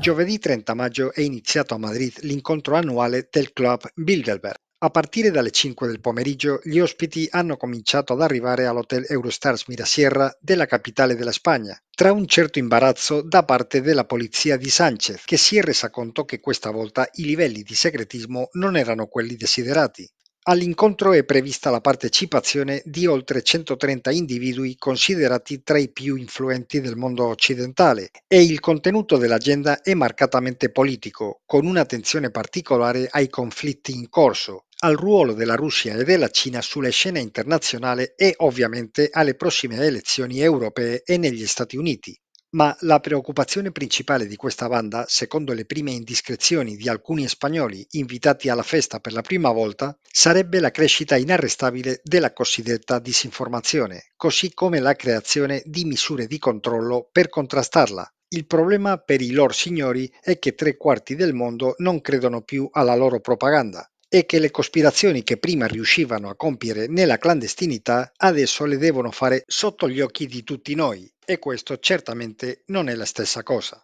Giovedì 30 maggio è iniziato a Madrid l'incontro annuale del club Bilderberg. A partire dalle 5 del pomeriggio gli ospiti hanno cominciato ad arrivare all'hotel Eurostars Mirasierra della capitale della Spagna, tra un certo imbarazzo da parte della polizia di Sánchez, che si è resa conto che questa volta i livelli di segretismo non erano quelli desiderati. All'incontro è prevista la partecipazione di oltre 130 individui considerati tra i più influenti del mondo occidentale e il contenuto dell'agenda è marcatamente politico, con un'attenzione particolare ai conflitti in corso, al ruolo della Russia e della Cina sulla scena internazionale e ovviamente alle prossime elezioni europee e negli Stati Uniti. Ma la preoccupazione principale di questa banda, secondo le prime indiscrezioni di alcuni spagnoli invitati alla festa per la prima volta, sarebbe la crescita inarrestabile della cosiddetta disinformazione, così come la creazione di misure di controllo per contrastarla. Il problema per i loro signori è che tre quarti del mondo non credono più alla loro propaganda, e che le cospirazioni che prima riuscivano a compiere nella clandestinità adesso le devono fare sotto gli occhi di tutti noi e questo certamente non è la stessa cosa.